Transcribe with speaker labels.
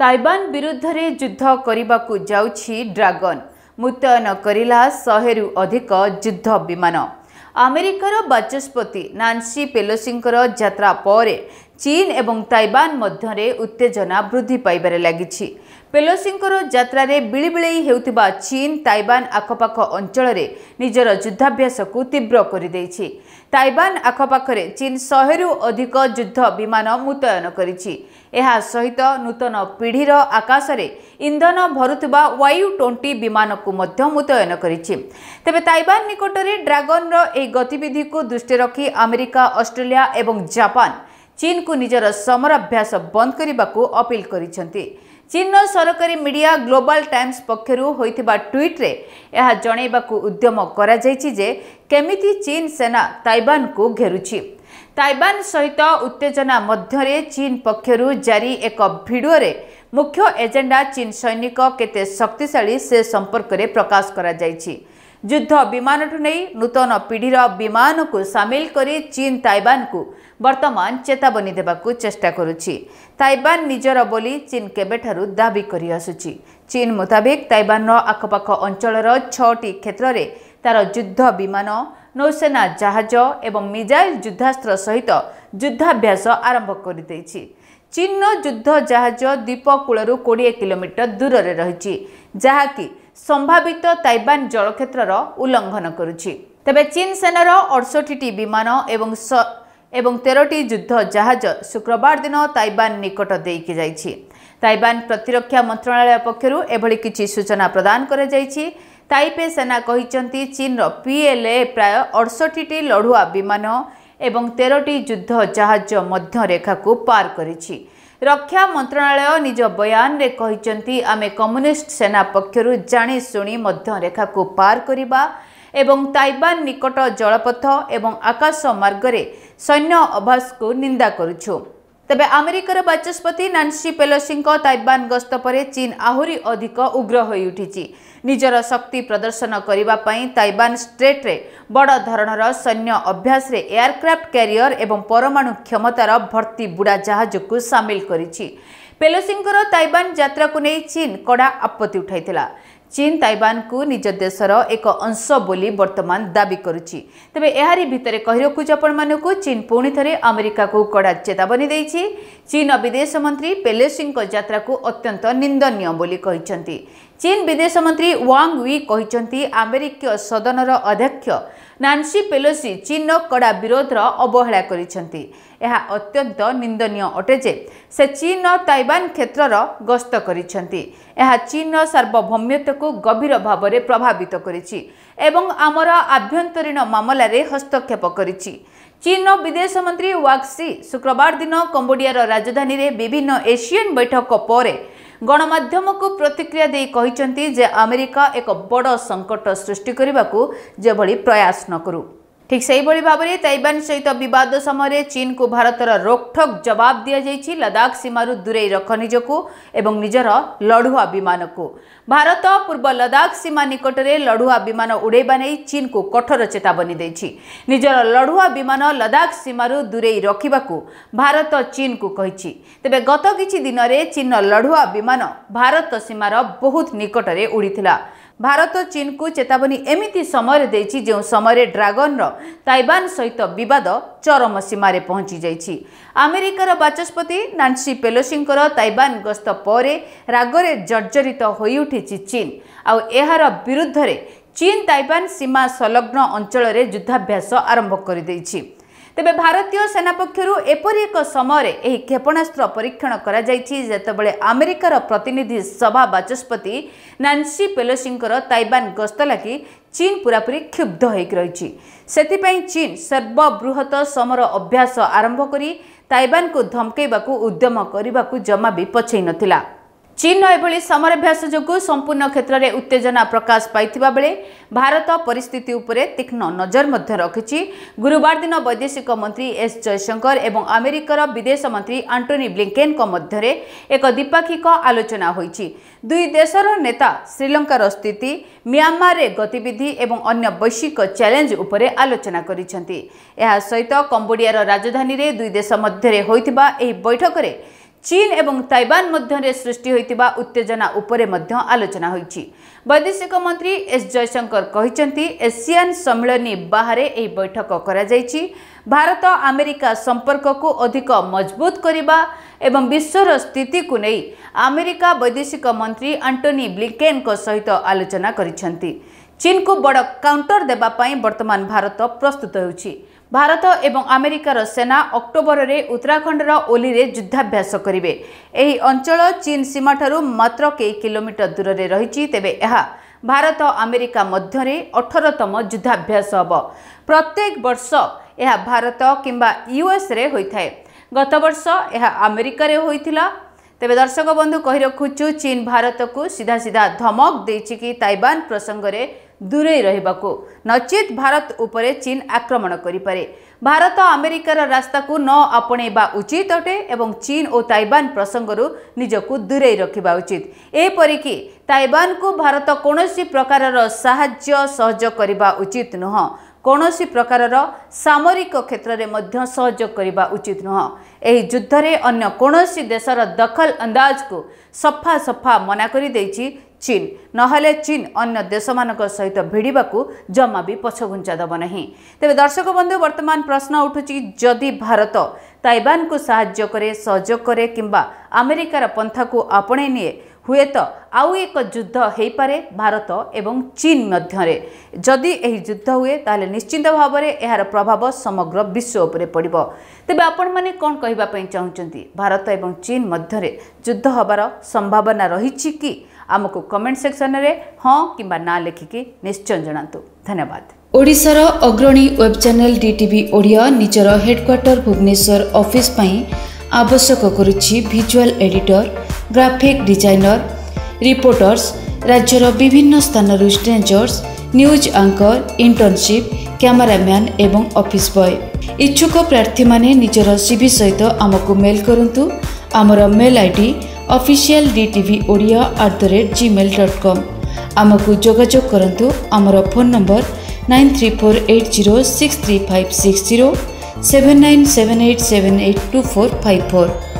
Speaker 1: ତାଇବାନ ବିରୁଦ୍ଧରେ ଯୁଦ୍ଧ କରିବାକୁ ଯାଉଛି ଡ୍ରାଗନ୍ ମୁତୟନ କରିଲା ଶହେରୁ ଅଧିକ ଯୁଦ୍ଧ ବିମାନ ଆମେରିକାର ବାଚସ୍ପତି ନାନ୍ସି ପେଲୋସିଙ୍କର ଯାତ୍ରା ପରେ ଚୀନ ଏବଂ ତାଇବାନ ମଧ୍ୟରେ ଉତ୍ତେଜନା ବୃଦ୍ଧି ପାଇବାରେ ଲାଗିଛି ପେଲୋସିଙ୍କର ଯାତ୍ରାରେ ବିଳିବିଳେଇ ହେଉଥିବା ଚୀନ ତାଇବାନ ଆଖପାଖ ଅଞ୍ଚଳରେ ନିଜର ଯୁଦ୍ଧାଭ୍ୟାସକୁ ତୀବ୍ର କରିଦେଇଛି ତାଇବାନ ଆଖପାଖରେ ଚୀନ ଶହେରୁ ଅଧିକ ଯୁଦ୍ଧ ବିମାନ ମୁତୟନ କରିଛି ଏହା ସହିତ ନୂତନ ପିଢ଼ିର ଆକାଶରେ ଇନ୍ଧନ ଭରୁଥିବା ୱାୟୁ ଟ୍ୱେଣ୍ଟି ବିମାନକୁ ମଧ୍ୟ ମୁତୟନ କରିଛି ତେବେ ତାଇବାନ ନିକଟରେ ଡ୍ରାଗନର ଏହି ଗତିବିଧିକୁ ଦୃଷ୍ଟି ରଖି ଆମେରିକା ଅଷ୍ଟ୍ରେଲିଆ ଏବଂ ଜାପାନ ଚୀନକୁ ନିଜର ସମରାଭ୍ୟାସ ବନ୍ଦ କରିବାକୁ ଅପିଲ କରିଛନ୍ତି ଚୀନ୍ର ସରକାରୀ ମିଡିଆ ଗ୍ଲୋବାଲ ଟାଇମ୍ସ ପକ୍ଷରୁ ହୋଇଥିବା ଟ୍ୱିଟ୍ରେ ଏହା ଜଣାଇବାକୁ ଉଦ୍ୟମ କରାଯାଇଛି ଯେ କେମିତି ଚୀନ୍ ସେନା ତାଇବାନକୁ ଘେରୁଛି ତାଇବାନ ସହିତ ଉତ୍ତେଜନା ମଧ୍ୟରେ ଚୀନ୍ ପକ୍ଷରୁ ଜାରି ଏକ ଭିଡ଼ିଓରେ ମୁଖ୍ୟ ଏଜେଣ୍ଡା ଚୀନ୍ ସୈନିକ କେତେ ଶକ୍ତିଶାଳୀ ସେ ସମ୍ପର୍କରେ ପ୍ରକାଶ କରାଯାଇଛି ଯୁଦ୍ଧ ବିମାନଠୁ ନେଇ ନୂତନ ପିଢ଼ିର ବିମାନକୁ ସାମିଲ କରି ଚୀନ ତାଇବାନକୁ ବର୍ତ୍ତମାନ ଚେତାବନୀ ଦେବାକୁ ଚେଷ୍ଟା କରୁଛି ତାଇବାନ ନିଜର ବୋଲି ଚୀନ କେବେଠାରୁ ଦାବି କରିଆସୁଛି ଚୀନ ମୁତାବିକ ତାଇବାନର ଆଖପାଖ ଅଞ୍ଚଳର ଛଅଟି କ୍ଷେତ୍ରରେ ତା'ର ଯୁଦ୍ଧ ବିମାନ ନୌସେନା ଜାହାଜ ଏବଂ ମିଜାଇଲ ଯୁଦ୍ଧାସ୍ତ୍ର ସହିତ ଯୁଦ୍ଧାଭ୍ୟାସ ଆରମ୍ଭ କରିଦେଇଛି ଚୀନର ଯୁଦ୍ଧ ଜାହାଜ ଦ୍ୱୀପକୂଳରୁ କୋଡ଼ିଏ କିଲୋମିଟର ଦୂରରେ ରହିଛି ଯାହାକି সম্ভাবিত তাইবান জলক্ষেত্রর উল্লঙ্ঘন করুଛି ତେବେ ଚୀନ୍ ସେନାର ଅଠଷଠିଟି ବିମାନ ଏବଂ ଏବଂ ତେରଟି ଯୁଦ୍ଧ ଜାହାଜ ଶୁକ୍ରବାର ଦିନ ତାଇବାନ ନିକଟ ଦେଇକି ଯାଇଛି ତାଇବାନ ପ୍ରତିରକ୍ଷା ମନ୍ତ୍ରଣାଳୟ ପକ୍ଷରୁ ଏଭଳି କିଛି ସୂଚନା ପ୍ରଦାନ କରାଯାଇଛି ତାଇପେ ସେନା କହିଛନ୍ତି ଚୀନର ପିଏଲ୍ଏ ପ୍ରାୟ ଅଠଷଠିଟି ଲଢ଼ୁଆ ବିମାନ ଏବଂ ତେରଟି ଯୁଦ୍ଧ ଜାହାଜ ମଧ୍ୟରେଖାକୁ ପାର କରିଛି ରକ୍ଷା ମନ୍ତ୍ରଣାଳୟ ନିଜ ବୟାନରେ କହିଛନ୍ତି ଆମେ କମ୍ୟୁନିଷ୍ଟ ସେନା ପକ୍ଷରୁ ଜାଣିଶୁଣି ମଧ୍ୟ ରେଖାକୁ ପାର କରିବା ଏବଂ ତାଇବାନ ନିକଟ ଜଳପଥ ଏବଂ ଆକାଶ ମାର୍ଗରେ ସୈନ୍ୟ ଅଭ୍ୟାସକୁ ନିନ୍ଦା କରୁଛୁ ତେବେ ଆମେରିକାର ବାଚସ୍ପତି ନାନ୍ସି ପେଲୋସିଙ୍କ ତାଇବାନ ଗସ୍ତ ପରେ ଚୀନ ଆହୁରି ଅଧିକ ଉଗ୍ର ହୋଇଉଠିଛି ନିଜର ଶକ୍ତି ପ୍ରଦର୍ଶନ କରିବା ପାଇଁ ତାଇବାନ ଷ୍ଟ୍ରେଟ୍ରେ ବଡ଼ ଧରଣର ସୈନ୍ୟ ଅଭ୍ୟାସରେ ଏୟାରକ୍ରାଫ୍ଟ କ୍ୟାରିୟର ଏବଂ ପରମାଣୁ କ୍ଷମତାର ଭର୍ତ୍ତି ବୁଡ଼ାଜାହାଜକୁ ସାମିଲ କରିଛି ପେଲୋସିଙ୍କର ତାଇବାନ ଯାତ୍ରାକୁ ନେଇ ଚୀନ କଡ଼ା ଆପତ୍ତି ଉଠାଇଥିଲା ଚୀନ୍ ତାଇବାନକୁ ନିଜ ଦେଶର ଏକ ଅଂଶ ବୋଲି ବର୍ତ୍ତମାନ ଦାବି କରୁଛି ତେବେ ଏହାରି ଭିତରେ କହି ରଖୁଛି ଆପଣମାନଙ୍କୁ ଚୀନ୍ ପୁଣି ଥରେ ଆମେରିକାକୁ କଡ଼ା ଚେତାବନୀ ଦେଇଛି ଚୀନ୍ର ବିଦେଶ ମନ୍ତ୍ରୀ ପେଲେସିଙ୍କ ଯାତ୍ରାକୁ ଅତ୍ୟନ୍ତ ନିନ୍ଦନୀୟ ବୋଲି କହିଛନ୍ତି ଚୀନ୍ ବିଦେଶ ମନ୍ତ୍ରୀ ୱାଙ୍ଗ ୱି କହିଛନ୍ତି ଆମେରିକୀୟ ସଦନର ଅଧ୍ୟକ୍ଷ ନାନ୍ସି ପେଲୋସି ଚୀନର କଡ଼ା ବିରୋଧର ଅବହେଳା କରିଛନ୍ତି ଏହା ଅତ୍ୟନ୍ତ ନିନ୍ଦନୀୟ ଅଟେ ଯେ ସେ ଚୀନର ତାଇବାନ କ୍ଷେତ୍ରର ଗସ୍ତ କରିଛନ୍ତି ଏହା ଚୀନର ସାର୍ବଭୌମ୍ୟତାକୁ ଗଭୀର ଭାବରେ ପ୍ରଭାବିତ କରିଛି ଏବଂ ଆମର ଆଭ୍ୟନ୍ତରୀଣ ମାମଲାରେ ହସ୍ତକ୍ଷେପ କରିଛି ଚୀନର ବିଦେଶ ମନ୍ତ୍ରୀ ୱାକ୍ସି ଶୁକ୍ରବାର ଦିନ କମ୍ବୋଡ଼ିଆର ରାଜଧାନୀରେ ବିଭିନ୍ନ ଏସିଆନ୍ ବୈଠକ ପରେ ଗଣମାଧ୍ୟମକୁ ପ୍ରତିକ୍ରିୟା ଦେଇ କହିଛନ୍ତି ଯେ ଆମେରିକା ଏକ ବଡ଼ ସଙ୍କଟ ସୃଷ୍ଟି କରିବାକୁ ଯେଭଳି ପ୍ରୟାସ ନ କରୁ ठीक सही भाव त सहित बिवाद चीन को भारत रोकठोक जवाब दिए सीमु दूरै रखनिजको निजर विमान को भारत पूर्व लदाख सीमा निकट निकटर लडुवा विमा उडा नै को कठोर चेतावनी निजर लड़ुआ विमान लदाख सीमु दूरै रखेको भारत चीन को गत कि दिन गतकिदिन चीन लड़ुआ विमान भारत सीमार बहुत निकटले उडिला ଭାରତ ଚୀନକୁ ଚେତାବନୀ ଏମିତି ସମୟରେ ଦେଇଛି ଯେଉଁ ସମୟରେ ଡ୍ରାଗନର ତାଇବାନ ସହିତ ବିବାଦ ଚରମ ସୀମାରେ ପହଞ୍ଚିଯାଇଛି ଆମେରିକାର ବାଚସ୍ପତି ନାନ୍ସି ପେଲୋସିଙ୍କର ତାଇବାନ ଗସ୍ତ ପରେ ରାଗରେ ଜର୍ଜରିତ ହୋଇଉଠିଛି ଚୀନ ଆଉ ଏହାର ବିରୁଦ୍ଧରେ ଚୀନ ତାଇବାନ ସୀମା ସଂଲଗ୍ନ ଅଞ୍ଚଳରେ ଯୁଦ୍ଧାଭ୍ୟାସ ଆରମ୍ଭ କରିଦେଇଛି ତେବେ ଭାରତୀୟ ସେନା ପକ୍ଷରୁ ଏପରି ଏକ ସମୟରେ ଏହି କ୍ଷେପଣାସ୍ତ୍ର ପରୀକ୍ଷଣ କରାଯାଇଛି ଯେତେବେଳେ ଆମେରିକାର ପ୍ରତିନିଧି ସଭା ବାଚସ୍ପତି ନାନ୍ସି ପେଲୋସିଙ୍କର ତାଇବାନ ଗସ୍ତ ଲାଗି ଚୀନ ପୂରାପୂରି କ୍ଷୁବ୍ଧ ହୋଇକି ରହିଛି ସେଥିପାଇଁ ଚୀନ ସର୍ବବୃହତ ସମର ଅଭ୍ୟାସ ଆରମ୍ଭ କରି ତାଇବାନକୁ ଧମକେଇବାକୁ ଉଦ୍ୟମ କରିବାକୁ ଜମା ବି ପଛେଇ ନଥିଲା ଚୀନ୍ର ଏଭଳି ସମରାଭ୍ୟାସ ଯୋଗୁଁ ସମ୍ପୂର୍ଣ୍ଣ କ୍ଷେତ୍ରରେ ଉତ୍ତେଜନା ପ୍ରକାଶ ପାଇଥିବା ବେଳେ ଭାରତ ପରିସ୍ଥିତି ଉପରେ ତୀକ୍ଷ୍ଣ ନଜର ମଧ୍ୟ ରଖିଛି ଗୁରୁବାର ଦିନ ବୈଦେଶିକ ମନ୍ତ୍ରୀ ଏସ୍ ଜୟଶଙ୍କର ଏବଂ ଆମେରିକାର ବିଦେଶ ମନ୍ତ୍ରୀ ଆଣ୍ଟ୍ରୋନି ବ୍ଲିଙ୍କେନ୍ଙ୍କ ମଧ୍ୟରେ ଏକ ଦ୍ୱିପାକ୍ଷିକ ଆଲୋଚନା ହୋଇଛି ଦୁଇ ଦେଶର ନେତା ଶ୍ରୀଲଙ୍କାର ସ୍ଥିତି ମ୍ୟାମାରରେ ଗତିବିଧି ଏବଂ ଅନ୍ୟ ବୈଶ୍ୱିକ ଚ୍ୟାଲେଞ୍ଜ ଉପରେ ଆଲୋଚନା କରିଛନ୍ତି ଏହା ସହିତ କମ୍ବୋଡ଼ିଆର ରାଜଧାନୀରେ ଦୁଇ ଦେଶ ମଧ୍ୟରେ ହୋଇଥିବା ଏହି ବୈଠକରେ ଚୀନ ଏବଂ ତାଇବାନ ମଧ୍ୟରେ ସୃଷ୍ଟି ହୋଇଥିବା ଉତ୍ତେଜନା ଉପରେ ମଧ୍ୟ ଆଲୋଚନା ହୋଇଛି ବୈଦେଶିକ ମନ୍ତ୍ରୀ ଏସ୍ ଜୟଶଙ୍କର କହିଛନ୍ତି ଏସିଆନ୍ ସମ୍ମିଳନୀ ବାହାରେ ଏହି ବୈଠକ କରାଯାଇଛି ଭାରତ ଆମେରିକା ସମ୍ପର୍କକୁ ଅଧିକ ମଜବୁତ କରିବା ଏବଂ ବିଶ୍ୱର ସ୍ଥିତିକୁ ନେଇ ଆମେରିକା ବୈଦେଶିକ ମନ୍ତ୍ରୀ ଆଣ୍ଟୋନି ବ୍ଲିକେନ୍ଙ୍କ ସହିତ ଆଲୋଚନା କରିଛନ୍ତି ଚୀନକୁ ବଡ଼ କାଉଣ୍ଟର ଦେବା ପାଇଁ ବର୍ତ୍ତମାନ ଭାରତ ପ୍ରସ୍ତୁତ ହେଉଛି ଭାରତ ଏବଂ ଆମେରିକାର ସେନା ଅକ୍ଟୋବରରେ ଉତ୍ତରାଖଣ୍ଡର ଓଲିରେ ଯୁଦ୍ଧାଭ୍ୟାସ କରିବେ ଏହି ଅଞ୍ଚଳ ଚୀନ ସୀମାଠାରୁ ମାତ୍ର କେଇ କିଲୋମିଟର ଦୂରରେ ରହିଛି ତେବେ ଏହା ଭାରତ ଆମେରିକା ମଧ୍ୟରେ ଅଠରତମ ଯୁଦ୍ଧାଭ୍ୟାସ ହେବ ପ୍ରତ୍ୟେକ ବର୍ଷ ଏହା ଭାରତ କିମ୍ବା ୟୁଏସ୍ରେ ହୋଇଥାଏ ଗତବର୍ଷ ଏହା ଆମେରିକାରେ ହୋଇଥିଲା ତେବେ ଦର୍ଶକ ବନ୍ଧୁ କହି ରଖୁଛୁ ଚୀନ ଭାରତକୁ ସିଧା ସିଧା ଧମକ ଦେଇଛି କି ତାଇବାନ ପ୍ରସଙ୍ଗରେ ଦୂରେଇ ରହିବାକୁ ନଚେତ୍ ଭାରତ ଉପରେ ଚୀନ ଆକ୍ରମଣ କରିପାରେ ଭାରତ ଆମେରିକାର ରାସ୍ତାକୁ ନ ଆପଣେଇବା ଉଚିତ ଅଟେ ଏବଂ ଚୀନ ଓ ତାଇବାନ ପ୍ରସଙ୍ଗରୁ ନିଜକୁ ଦୂରେଇ ରଖିବା ଉଚିତ ଏପରିକି ତାଇବାନକୁ ଭାରତ କୌଣସି ପ୍ରକାରର ସାହାଯ୍ୟ ସହଯୋଗ କରିବା ଉଚିତ ନୁହଁ कोणसी प्रकारର সামরিক ক্ষেত্ররে মধ্যসহযোগ করিবা উচিত নহ এই যুদ্ধরে অন্য কোনসি দেশର दखल अंदाजକୁ সফফা সফফা মনা করি দেইচি চীন নহলে চীন অন্য দেশমানক সহিত ভিড়িবাকু জমাবি পছগুंचा दबो नहीं तबे दर्शक बंधु वर्तमान प्रश्न उठुची যদি ভারত তাইওয়ানକୁ সাহায্য করে সহযোগ করে কিম্বা আমেরিকার পন্থাକୁ आपणେ নিয়ে ହୁଏତ ଆଉ ଏକ ଯୁଦ୍ଧ ହୋଇପାରେ ଭାରତ ଏବଂ ଚୀନ ମଧ୍ୟରେ ଯଦି ଏହି ଯୁଦ୍ଧ ହୁଏ ତାହେଲେ ନିଶ୍ଚିନ୍ତ ଭାବରେ ଏହାର ପ୍ରଭାବ ସମଗ୍ର ବିଶ୍ୱ ଉପରେ ପଡ଼ିବ ତେବେ ଆପଣମାନେ କ'ଣ କହିବା ପାଇଁ ଚାହୁଁଛନ୍ତି ଭାରତ ଏବଂ ଚୀନ ମଧ୍ୟରେ ଯୁଦ୍ଧ ହେବାର ସମ୍ଭାବନା ରହିଛି କି ଆମକୁ କମେଣ୍ଟ ସେକ୍ସନରେ ହଁ କିମ୍ବା ନାଁ ଲେଖିକି ନିଶ୍ଚୟ ଜଣାନ୍ତୁ ଧନ୍ୟବାଦ ଓଡ଼ିଶାର ଅଗ୍ରଣୀ web channel D TV Odia ନିଜର ହେଡ଼କ୍ୱାର୍ଟର ଭୁବନେଶ୍ୱର ଅଫିସ୍ ପାଇଁ ଆବଶ୍ୟକ କରୁଛି visual editor graphic designer reporters ରାଜ୍ୟର ବିଭିନ୍ନ ସ୍ଥାନରୁ stringers news anchor internship cameraman ଏବଂ ଅଫିସ୍ ବୟ ଇଚ୍ଛୁକ ପ୍ରାର୍ଥୀମାନେ ନିଜର ସିଭି ସହିତ ଆମକୁ ମେଲ୍ କରନ୍ତୁ ଆମର mail I D official D TV Odia at the rate Gmail dot com ଆମକୁ ଯୋଗାଯୋଗ କରନ୍ତୁ ଆମର phone number nine three four eight zero six three five six zero seven nine seven eight seven eight two four five four